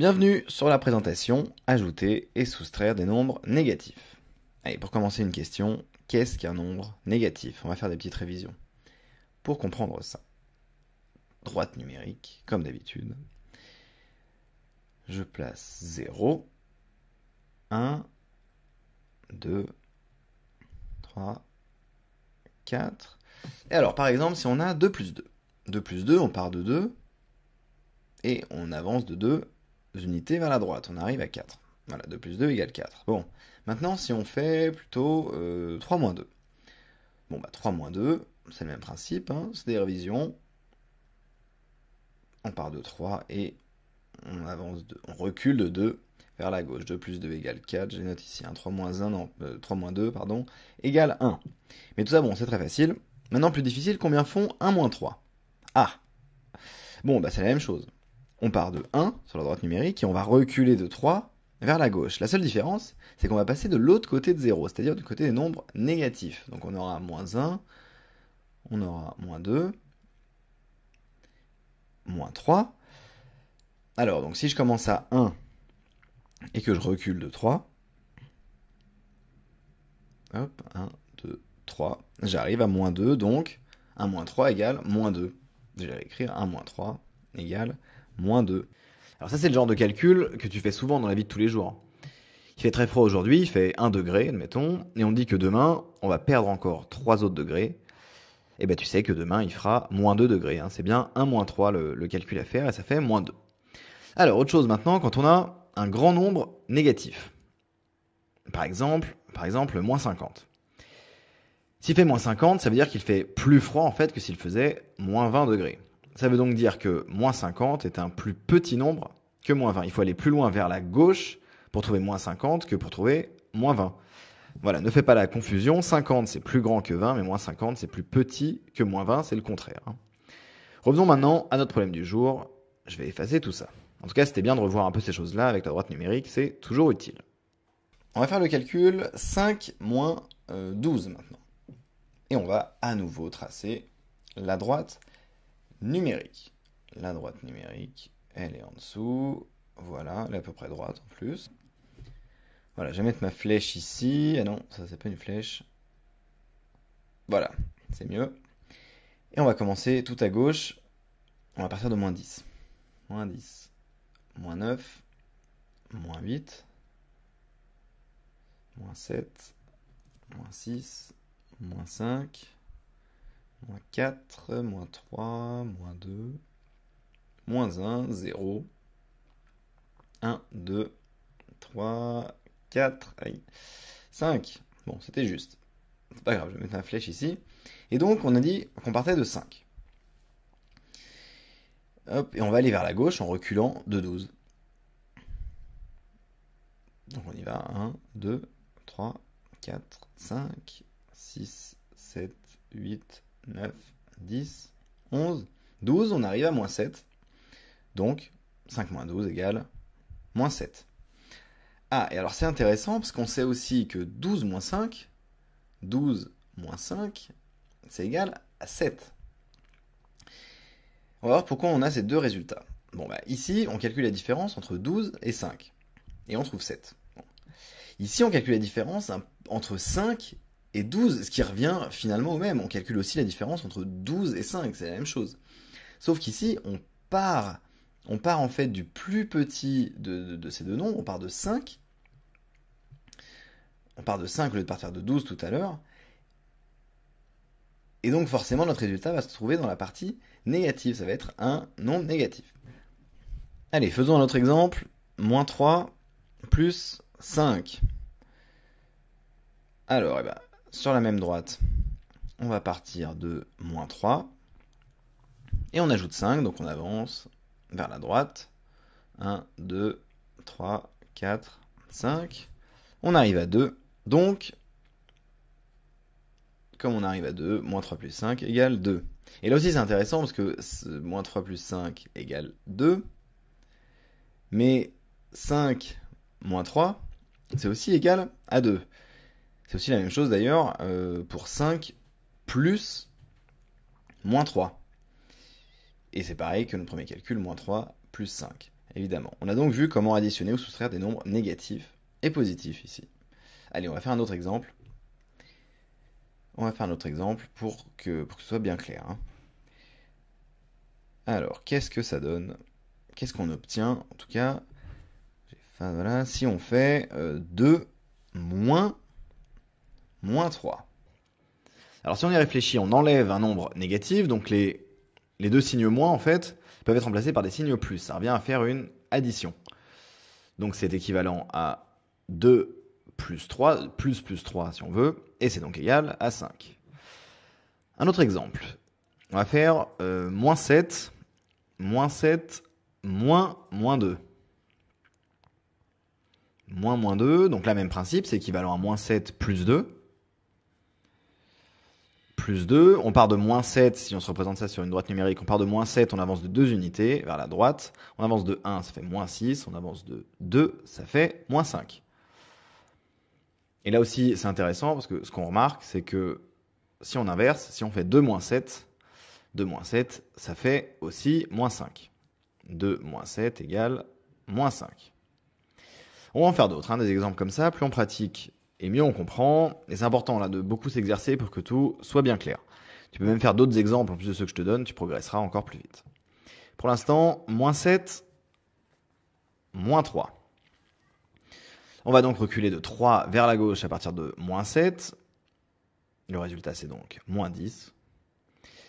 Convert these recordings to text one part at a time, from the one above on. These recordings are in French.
Bienvenue sur la présentation ajouter et soustraire des nombres négatifs. Allez, pour commencer une question, qu'est-ce qu'un nombre négatif On va faire des petites révisions. Pour comprendre ça, droite numérique, comme d'habitude, je place 0, 1, 2, 3, 4. Et alors, par exemple, si on a 2 plus 2, 2 plus 2, on part de 2, et on avance de 2 unités vers la droite. On arrive à 4. Voilà, 2 plus 2 égale 4. Bon, maintenant si on fait plutôt 3 euh, moins 2. Bon, bah 3 moins 2, c'est le même principe, hein. c'est des révisions. On part de 3 et on avance de, on recule de 2 vers la gauche. 2 plus 2 égale 4, j'ai note ici. 3 hein, moins 1, non, 3 euh, 2, pardon, égale 1. Mais tout ça, bon, c'est très facile. Maintenant, plus difficile, combien font 1 moins 3 Ah Bon, bah c'est la même chose on part de 1 sur la droite numérique et on va reculer de 3 vers la gauche. La seule différence, c'est qu'on va passer de l'autre côté de 0, c'est-à-dire du côté des nombres négatifs. Donc on aura moins 1, on aura moins 2, moins 3. Alors, donc si je commence à 1 et que je recule de 3, hop, 1, 2, 3, j'arrive à moins 2, donc 1 moins 3 égale moins 2. Je vais écrire 1 moins 3 égale moins 2. Alors ça c'est le genre de calcul que tu fais souvent dans la vie de tous les jours. Il fait très froid aujourd'hui, il fait 1 degré, admettons, et on dit que demain, on va perdre encore 3 autres degrés. Eh bien tu sais que demain, il fera moins 2 degrés. Hein. C'est bien 1 moins 3 le, calcul à faire, et ça fait moins 2. Alors autre chose maintenant, quand on a un grand nombre négatif, par exemple, par exemple moins 50. S'il fait moins 50, ça veut dire qu'il fait plus froid en fait que s'il faisait moins 20 degrés. Ça veut donc dire que moins 50 est un plus petit nombre que moins 20. Il faut aller plus loin vers la gauche pour trouver moins 50 que pour trouver moins 20. Voilà, ne fais pas la confusion. 50, c'est plus grand que 20, mais moins 50, c'est plus petit que moins 20, c'est le contraire. Hein. Revenons maintenant à notre problème du jour. Je vais effacer tout ça. En tout cas, c'était bien de revoir un peu ces choses-là avec la droite numérique, c'est toujours utile. On va faire le calcul 5 moins 12 euh, maintenant. Et on va à nouveau tracer la droite numérique. La droite numérique, elle est en dessous. Voilà, elle est à peu près droite en plus. Voilà, je vais mettre ma flèche ici. Ah non, ça c'est pas une flèche. Voilà, c'est mieux. Et on va commencer tout à gauche. On va partir de moins 10. Moins 10. Moins 9. Moins 8. Moins 7. Moins 6. Moins 5. Moins 4, moins 3, moins 2, moins 1, 0, 1, 2, 3, 4, 5. Bon, c'était juste. C'est pas grave, je vais mettre ma flèche ici. Et donc, on a dit qu'on partait de 5. Hop, et on va aller vers la gauche en reculant de 12. Donc on y va, 1, 2, 3, 4, 5, 6, 7, 8, 9, 10, 11, 12, on arrive à moins 7. Donc 5 moins 12 égale moins 7. Ah, et alors c'est intéressant parce qu'on sait aussi que 12 moins 5, 12 moins 5, c'est égal à 7. On va voir pourquoi on a ces deux résultats. Bon, bah, ici, on calcule la différence entre 12 et 5. Et on trouve 7. Ici, on calcule la différence entre 5 et 12, ce qui revient finalement au même. On calcule aussi la différence entre 12 et 5, c'est la même chose. Sauf qu'ici, on part, on part en fait du plus petit de, ces deux noms, on part de 5. On part de 5 au lieu de partir de 12 tout à l'heure. Et donc forcément, notre résultat va se trouver dans la partie négative. Ça va être un nombre négatif. Allez, faisons un autre exemple. Moins 3 plus 5. Alors, eh ben, sur la même droite, on va partir de moins 3. Et on ajoute 5, donc on avance vers la droite. 1, 2, 3, 4, 5. On arrive à 2. Donc, comme on arrive à 2, moins 3 plus 5 égale 2. Et là aussi c'est intéressant parce que moins 3 plus 5 égale 2. Mais 5 moins 3, c'est aussi égal à 2. C'est aussi la même chose d'ailleurs euh, pour 5 plus moins 3. Et c'est pareil que le premier calcul, moins 3 plus 5, évidemment. On a donc vu comment additionner ou soustraire des nombres négatifs et positifs ici. Allez, on va faire un autre exemple. On va faire un autre exemple pour que, ce soit bien clair. Hein. Alors, qu'est-ce que ça donne Qu'est-ce qu'on obtient En tout cas, voilà, si on fait 2 euh, moins moins 3. Alors si on y réfléchit, on enlève un nombre négatif, donc les, les deux signes moins, en fait, peuvent être remplacés par des signes plus. Ça revient à faire une addition. Donc c'est équivalent à 2 plus 3, plus plus 3 si on veut, et c'est donc égal à 5. Un autre exemple. On va faire euh, moins 7, moins 7, moins moins 2. Moins moins 2, donc là même principe, c'est équivalent à moins 7 plus 2 plus 2. On part de moins 7, si on se représente ça sur une droite numérique, on part de moins 7, on avance de 2 unités vers la droite. On avance de 1, ça fait moins 6. On avance de 2, ça fait moins 5. Et là aussi, c'est intéressant parce que ce qu'on remarque, c'est que si on inverse, si on fait 2 moins 7, 2 moins 7, ça fait aussi moins 5. 2 moins 7 égale moins 5. On va en faire d'autres, hein, des exemples comme ça. Plus on pratique et mieux on comprend. Et c'est important là de beaucoup s'exercer pour que tout soit bien clair. Tu peux même faire d'autres exemples en plus de ceux que je te donne, tu progresseras encore plus vite. Pour l'instant, moins 7, moins 3. On va donc reculer de 3 vers la gauche à partir de moins 7. Le résultat, c'est donc moins 10.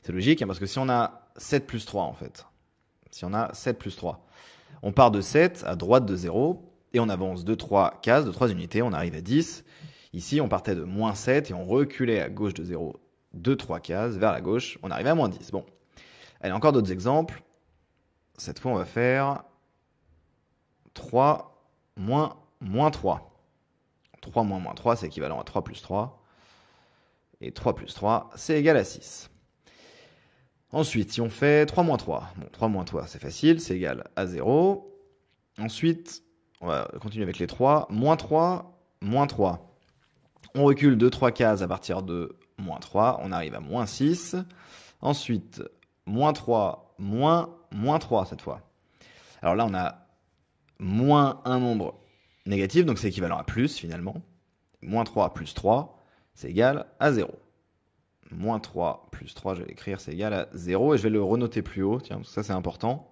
C'est logique, hein, parce que si on a 7 plus 3, en fait, si on a 7 plus 3, on part de 7 à droite de 0, et on avance de 3 cases, de 3 unités, on arrive à 10. Ici, on partait de moins 7 et on reculait à gauche de 0, 2, 3 cases, vers la gauche, on arrivait à moins 10. Bon, allez, encore d'autres exemples. Cette fois, on va faire 3 moins, moins 3. 3 moins moins 3, c'est équivalent à 3 plus 3. Et 3 plus 3, c'est égal à 6. Ensuite, si on fait 3 moins 3, bon, 3 moins 3, c'est facile, c'est égal à 0. Ensuite, on va continuer avec les 3. Moins 3, moins 3. On recule de 3 cases à partir de moins 3. On arrive à moins 6. Ensuite, moins 3, moins, moins 3 cette fois. Alors là, on a moins un nombre négatif, donc c'est équivalent à plus finalement. Moins 3 plus 3, c'est égal à 0. Moins 3 plus 3, je vais l'écrire, c'est égal à 0. Et je vais le renoter plus haut, tiens, parce que ça c'est important.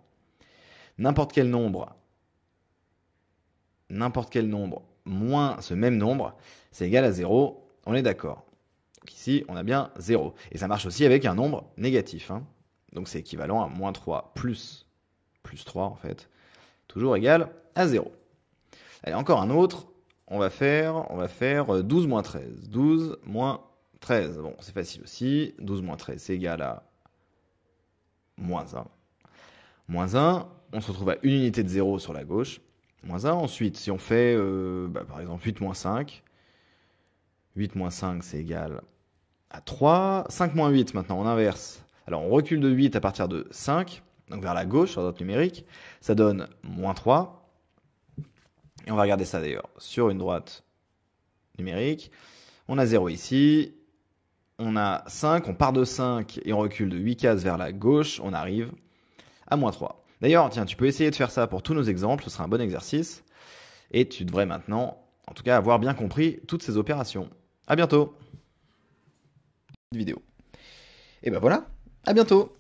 N'importe quel nombre n'importe quel nombre moins ce même nombre, c'est égal à 0, on est d'accord. ici, on a bien 0. Et ça marche aussi avec un nombre négatif. Hein. Donc c'est équivalent à moins 3 plus, 3 en fait, toujours égal à 0. Allez, encore un autre. On va faire, on va faire 12 euh, moins 13. 12 moins 13. Bon, c'est facile aussi. 12 moins 13, c'est égal à moins 1. Moins 1, on se retrouve à une unité de 0 sur la gauche moins 1. Ensuite, si on fait euh, bah, par exemple 8 moins 5, 8 moins 5 c'est égal à 3. 5 moins 8 maintenant, on inverse. Alors on recule de 8 à partir de 5, donc vers la gauche sur droite numérique, ça donne moins 3. Et on va regarder ça d'ailleurs sur une droite numérique. On a 0 ici, on a 5, on part de 5 et on recule de 8 cases vers la gauche, on arrive à moins 3. D'ailleurs, tiens, tu peux essayer de faire ça pour tous nos exemples, ce sera un bon exercice. Et tu devrais maintenant, en tout cas, avoir bien compris toutes ces opérations. À bientôt. Vidéo. Et ben voilà, à bientôt.